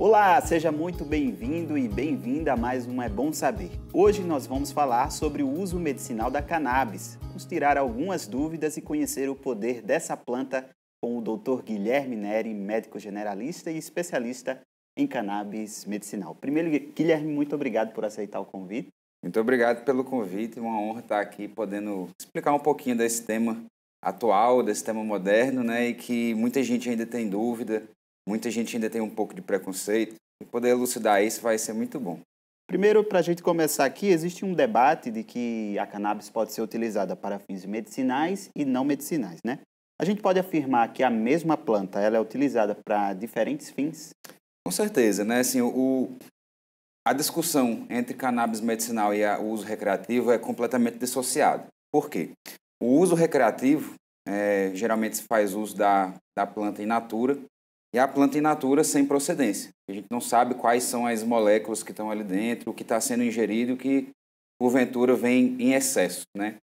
Olá, seja muito bem-vindo e bem-vinda a mais um É Bom Saber. Hoje nós vamos falar sobre o uso medicinal da cannabis. Vamos tirar algumas dúvidas e conhecer o poder dessa planta com o Dr. Guilherme Neri, médico generalista e especialista em cannabis medicinal. Primeiro, Guilherme, muito obrigado por aceitar o convite. Muito obrigado pelo convite, uma honra estar aqui podendo explicar um pouquinho desse tema atual, desse tema moderno, né, e que muita gente ainda tem dúvida, Muita gente ainda tem um pouco de preconceito e poder elucidar isso vai ser muito bom. Primeiro, para a gente começar aqui, existe um debate de que a cannabis pode ser utilizada para fins medicinais e não medicinais, né? A gente pode afirmar que a mesma planta ela é utilizada para diferentes fins? Com certeza, né? Assim, o, a discussão entre cannabis medicinal e o uso recreativo é completamente dissociada. Por quê? O uso recreativo é, geralmente se faz uso da, da planta in natura, e a planta in natura sem procedência. A gente não sabe quais são as moléculas que estão ali dentro, o que está sendo ingerido, o que porventura vem em excesso, né?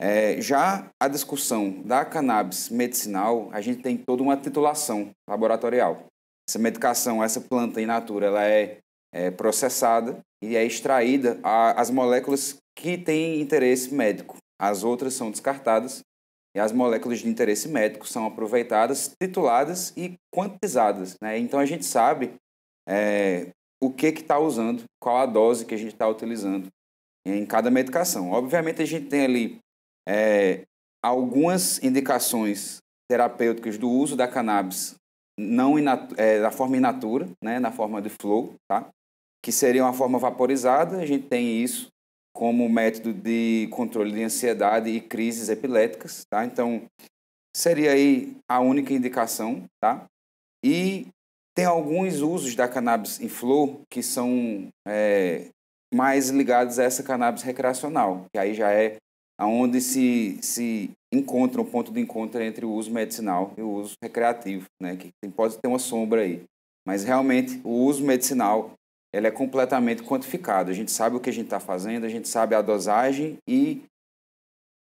É, já a discussão da cannabis medicinal, a gente tem toda uma titulação laboratorial. Essa medicação, essa planta in natura, ela é, é processada e é extraída a, as moléculas que têm interesse médico. As outras são descartadas e as moléculas de interesse médico são aproveitadas, tituladas e quantizadas. Né? Então a gente sabe é, o que está usando, qual a dose que a gente está utilizando em cada medicação. Obviamente a gente tem ali é, algumas indicações terapêuticas do uso da cannabis não é, da forma in natura, né, na forma de flow, tá? que seria uma forma vaporizada, a gente tem isso como método de controle de ansiedade e crises epiléticas, tá? Então, seria aí a única indicação, tá? E tem alguns usos da cannabis em flor que são é, mais ligados a essa cannabis recreacional, que aí já é aonde se, se encontra um ponto de encontro entre o uso medicinal e o uso recreativo, né? Que pode ter uma sombra aí, mas realmente o uso medicinal ela é completamente quantificada. A gente sabe o que a gente está fazendo, a gente sabe a dosagem e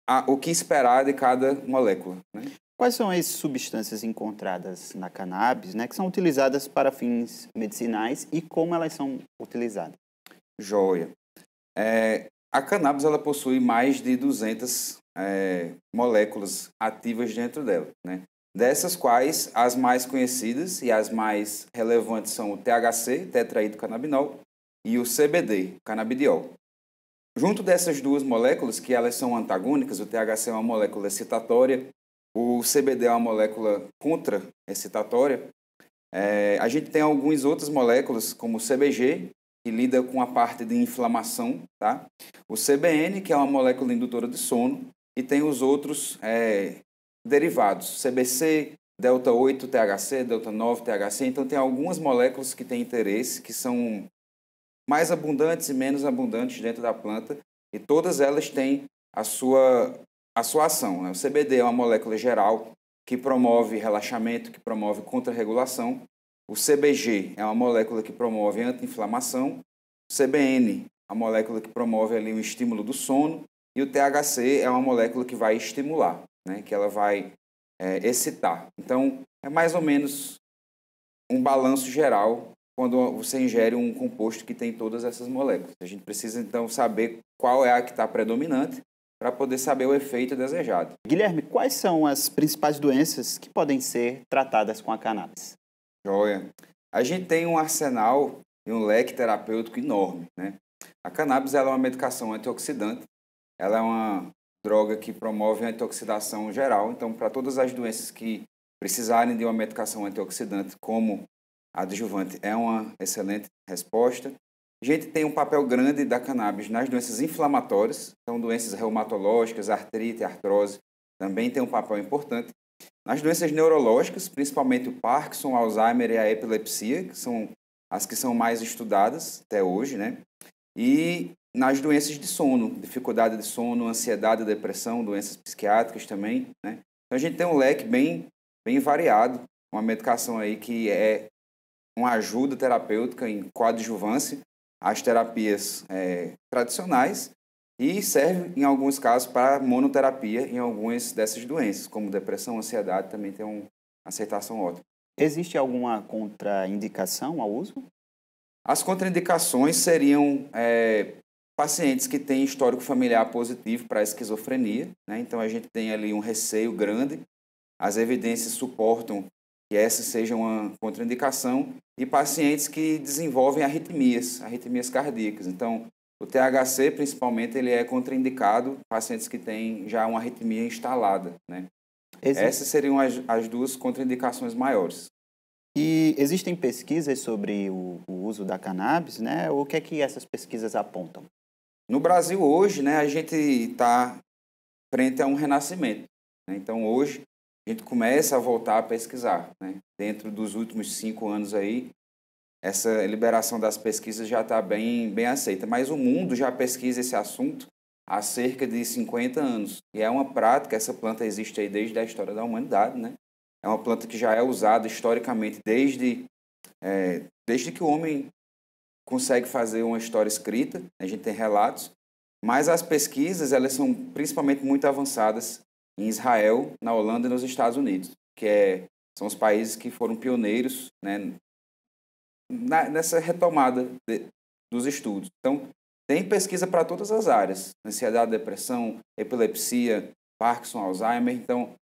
a, o que esperar de cada molécula. Né? Quais são as substâncias encontradas na cannabis, né, que são utilizadas para fins medicinais e como elas são utilizadas? Joia. É, a cannabis ela possui mais de 200 é, moléculas ativas dentro dela, né? dessas quais as mais conhecidas e as mais relevantes são o THC, tetraidrocannabinol, e o CBD, canabidiol. Junto dessas duas moléculas, que elas são antagônicas, o THC é uma molécula excitatória, o CBD é uma molécula contra-excitatória, é, a gente tem algumas outras moléculas, como o CBG, que lida com a parte de inflamação, tá? o CBN, que é uma molécula indutora de sono, e tem os outros é, derivados, CBC, delta 8 THC, delta 9 THC. Então tem algumas moléculas que têm interesse, que são mais abundantes e menos abundantes dentro da planta, e todas elas têm a sua a sua ação. Né? O CBD é uma molécula geral que promove relaxamento, que promove contrarregulação. O CBG é uma molécula que promove anti-inflamação. O CBN, é a molécula que promove ali o estímulo do sono. E o THC é uma molécula que vai estimular né, que ela vai é, excitar. Então, é mais ou menos um balanço geral quando você ingere um composto que tem todas essas moléculas. A gente precisa, então, saber qual é a que está predominante para poder saber o efeito desejado. Guilherme, quais são as principais doenças que podem ser tratadas com a cannabis? Joia. A gente tem um arsenal e um leque terapêutico enorme, né? A cannabis ela é uma medicação antioxidante, ela é uma droga que promove a antioxidação geral. Então, para todas as doenças que precisarem de uma medicação antioxidante como adjuvante, é uma excelente resposta. A gente tem um papel grande da cannabis nas doenças inflamatórias, então doenças reumatológicas, artrite, artrose, também tem um papel importante. Nas doenças neurológicas, principalmente o Parkinson, Alzheimer e a epilepsia, que são as que são mais estudadas até hoje, né? E nas doenças de sono, dificuldade de sono, ansiedade, depressão, doenças psiquiátricas também. Né? Então a gente tem um leque bem, bem variado, uma medicação aí que é uma ajuda terapêutica em coadjuvância às terapias é, tradicionais e serve em alguns casos para monoterapia em algumas dessas doenças, como depressão, ansiedade, também tem uma aceitação ótima. Existe alguma contraindicação ao uso? As contraindicações seriam é, pacientes que têm histórico familiar positivo para esquizofrenia, né? então a gente tem ali um receio grande, as evidências suportam que essa seja uma contraindicação, e pacientes que desenvolvem arritmias, arritmias cardíacas. Então, o THC, principalmente, ele é contraindicado pacientes que têm já uma arritmia instalada. Né? Existe. Essas seriam as, as duas contraindicações maiores. E existem pesquisas sobre o, o, uso da cannabis, né? O que é que essas pesquisas apontam? No Brasil hoje, né, a gente está frente a um renascimento. Né? Então hoje a gente começa a voltar a pesquisar. Né? Dentro dos últimos cinco anos aí, essa liberação das pesquisas já está bem, bem aceita. Mas o mundo já pesquisa esse assunto há cerca de 50 anos. E é uma prática, essa planta existe aí desde a história da humanidade. Né? É uma planta que já é usada historicamente desde, é, desde que o homem consegue fazer uma história escrita, a gente tem relatos, mas as pesquisas elas são principalmente muito avançadas em Israel, na Holanda e nos Estados Unidos, que é, são os países que foram pioneiros né, na, nessa retomada de, dos estudos. Então, tem pesquisa para todas as áreas: ansiedade, depressão, epilepsia, Parkinson, Alzheimer. Então,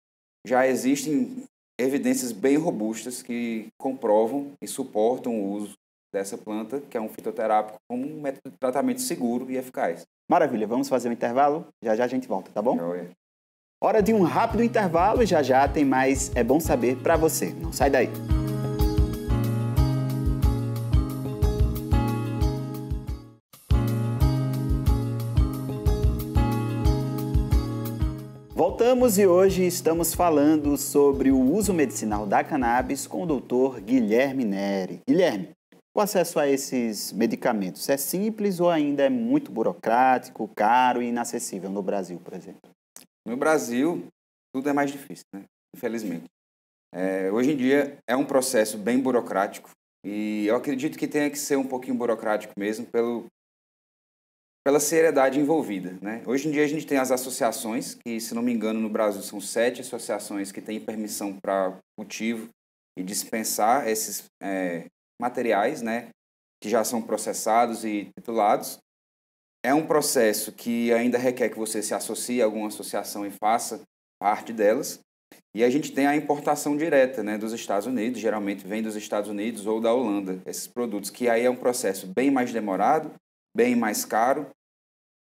já existem evidências bem robustas que comprovam e suportam o uso dessa planta, que é um fitoterápico, como um método de tratamento seguro e eficaz. Maravilha, vamos fazer um intervalo, já já a gente volta, tá bom? É. Hora de um rápido intervalo, e já já tem mais É Bom Saber para você. Não sai daí. Voltamos e hoje estamos falando sobre o uso medicinal da cannabis com o Dr. Guilherme Neri. Guilherme, o acesso a esses medicamentos é simples ou ainda é muito burocrático, caro e inacessível no Brasil, por exemplo? No Brasil, tudo é mais difícil, né? infelizmente. É, hoje em dia é um processo bem burocrático e eu acredito que tenha que ser um pouquinho burocrático mesmo pelo, pela seriedade envolvida. Né? Hoje em dia a gente tem as associações, que se não me engano no Brasil são sete associações que têm permissão para cultivo e dispensar esses é, materiais, né, que já são processados e titulados. É um processo que ainda requer que você se associe a alguma associação e faça parte delas. E a gente tem a importação direta né, dos Estados Unidos, geralmente vem dos Estados Unidos ou da Holanda, esses produtos, que aí é um processo bem mais demorado, bem mais caro,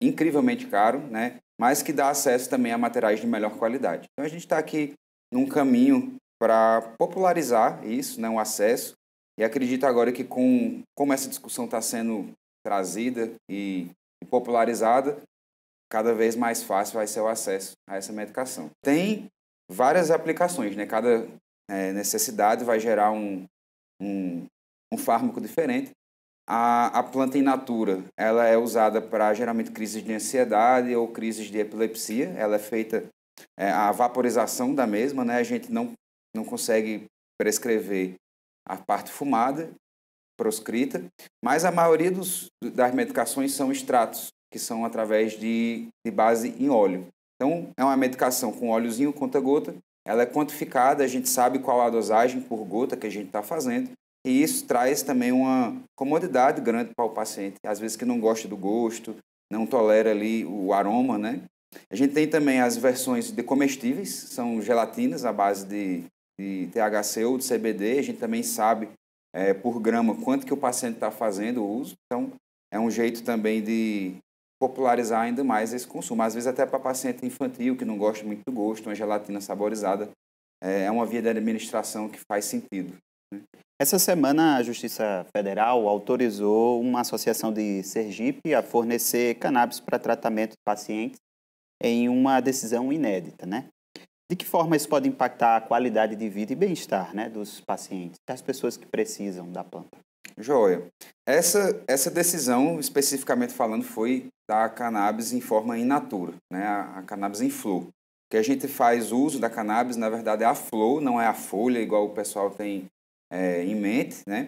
incrivelmente caro, né, mas que dá acesso também a materiais de melhor qualidade. Então a gente está aqui num caminho para popularizar isso, né, o acesso, e acredito agora que com como essa discussão está sendo trazida e, e popularizada, cada vez mais fácil vai ser o acesso a essa medicação. Tem várias aplicações, né? Cada é, necessidade vai gerar um, um, um fármaco diferente. A, a, planta in natura, ela é usada para geralmente crises de ansiedade ou crises de epilepsia. Ela é feita é, a vaporização da mesma, né? A gente não não consegue prescrever a parte fumada, proscrita, mas a maioria dos, das medicações são extratos, que são através de, de base em óleo. Então, é uma medicação com óleozinho, conta-gota, ela é quantificada, a gente sabe qual a dosagem por gota que a gente está fazendo, e isso traz também uma comodidade grande para o paciente, às vezes que não gosta do gosto, não tolera ali o aroma, né? A gente tem também as versões de comestíveis, são gelatinas à base de de THC ou de CBD, a gente também sabe é, por grama quanto que o paciente está fazendo o uso. Então, é um jeito também de popularizar ainda mais esse consumo. Às vezes até para paciente infantil que não gosta muito do gosto, uma gelatina saborizada é, é uma via de administração que faz sentido. Né? Essa semana a Justiça Federal autorizou uma associação de Sergipe a fornecer cannabis para tratamento de pacientes em uma decisão inédita, né? De que forma isso pode impactar a qualidade de vida e bem-estar né, dos pacientes, das pessoas que precisam da planta? Joia. Essa, essa decisão, especificamente falando, foi da cannabis em forma in natura, né? a, a cannabis em flor. que a gente faz uso da cannabis, na verdade, é a flor, não é a folha, igual o pessoal tem é, em mente. Né?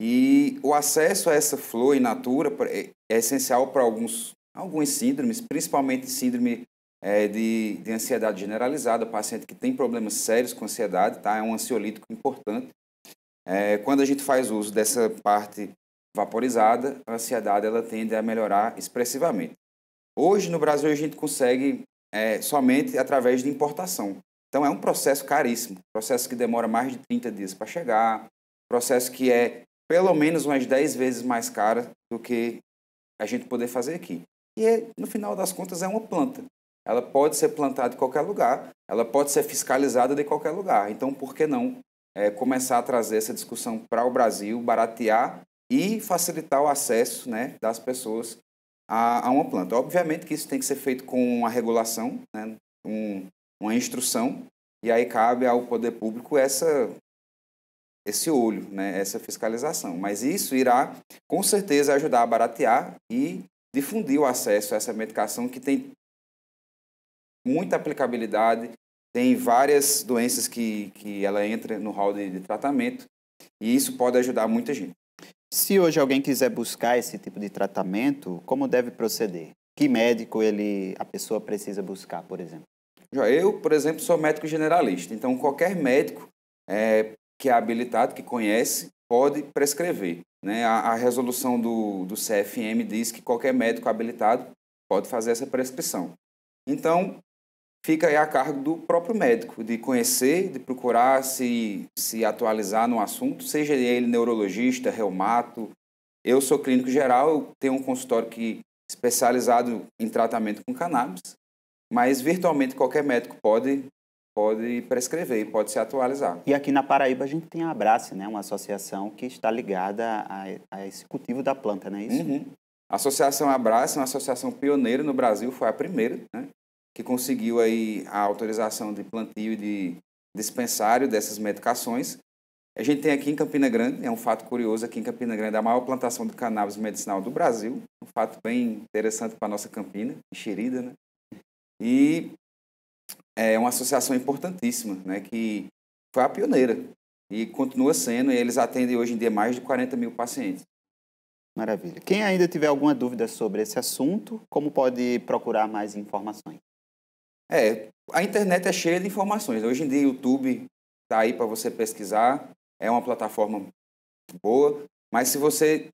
E o acesso a essa flor in natura é, é essencial para alguns, algumas síndromes, principalmente síndrome é, de, de ansiedade generalizada, paciente que tem problemas sérios com ansiedade, tá? É um ansiolítico importante. É, quando a gente faz uso dessa parte vaporizada, a ansiedade ela tende a melhorar expressivamente. Hoje no Brasil a gente consegue é, somente através de importação. Então é um processo caríssimo, processo que demora mais de 30 dias para chegar, processo que é pelo menos umas 10 vezes mais caro do que a gente poder fazer aqui. E é, no final das contas é uma planta ela pode ser plantada em qualquer lugar, ela pode ser fiscalizada de qualquer lugar. Então, por que não é, começar a trazer essa discussão para o Brasil, baratear e facilitar o acesso né, das pessoas a, a, uma planta? Obviamente que isso tem que ser feito com uma regulação, né, um, uma instrução, e aí cabe ao poder público essa esse olho, né, essa fiscalização. Mas isso irá, com certeza, ajudar a baratear e difundir o acesso a essa medicação que tem muita aplicabilidade, tem várias doenças que, que ela entra no hall de, de tratamento e isso pode ajudar muita gente. Se hoje alguém quiser buscar esse tipo de tratamento, como deve proceder? Que médico ele a pessoa precisa buscar, por exemplo? Eu, por exemplo, sou médico generalista, então qualquer médico é, que é habilitado, que conhece, pode prescrever. Né? A, a, resolução do, do CFM diz que qualquer médico habilitado pode fazer essa prescrição. Então, fica aí a cargo do próprio médico, de conhecer, de procurar se, se atualizar no assunto, seja ele neurologista, reumato. Eu sou clínico geral, eu tenho um consultório que especializado em tratamento com cannabis, mas virtualmente qualquer médico pode pode prescrever, pode se atualizar. E aqui na Paraíba a gente tem a Abrace, né, uma associação que está ligada a, a esse cultivo da planta, não é isso? Uhum. A Associação Abrace é uma associação pioneira no Brasil, foi a primeira, né? que conseguiu aí a autorização de plantio e de dispensário dessas medicações. A gente tem aqui em Campina Grande, é um fato curioso, aqui em Campina Grande, a maior plantação de cannabis medicinal do Brasil, um fato bem interessante para a nossa Campina, enxerida, né? E é uma associação importantíssima, né, que foi a pioneira e continua sendo, e eles atendem hoje em dia mais de 40 mil pacientes. Maravilha. Quem ainda tiver alguma dúvida sobre esse assunto, como pode procurar mais informações? É, a internet é cheia de informações. Né? Hoje em dia, o YouTube está aí para você pesquisar, é uma plataforma boa, mas se você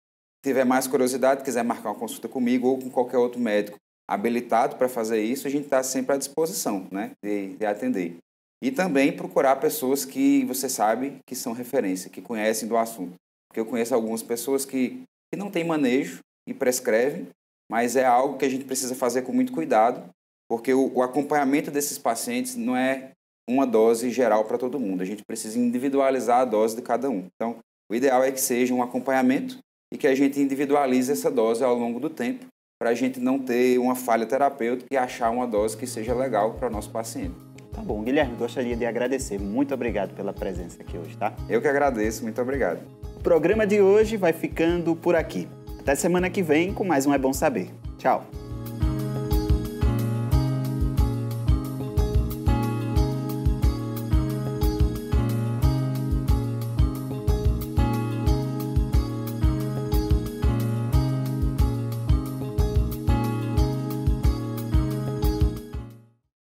tiver mais curiosidade, quiser marcar uma consulta comigo ou com qualquer outro médico habilitado para fazer isso, a gente está sempre à disposição né, de, de atender. E também procurar pessoas que você sabe que são referência, que conhecem do assunto. Porque eu conheço algumas pessoas que, que não têm manejo e prescrevem, mas é algo que a gente precisa fazer com muito cuidado, porque o, o acompanhamento desses pacientes não é uma dose geral para todo mundo. A gente precisa individualizar a dose de cada um. Então, o ideal é que seja um acompanhamento e que a gente individualize essa dose ao longo do tempo, para a gente não ter uma falha terapêutica e achar uma dose que seja legal para o nosso paciente. Tá bom, Guilherme, gostaria de agradecer. Muito obrigado pela presença aqui hoje, tá? Eu que agradeço, muito obrigado. O programa de hoje vai ficando por aqui. Até semana que vem com mais um É Bom Saber. Tchau.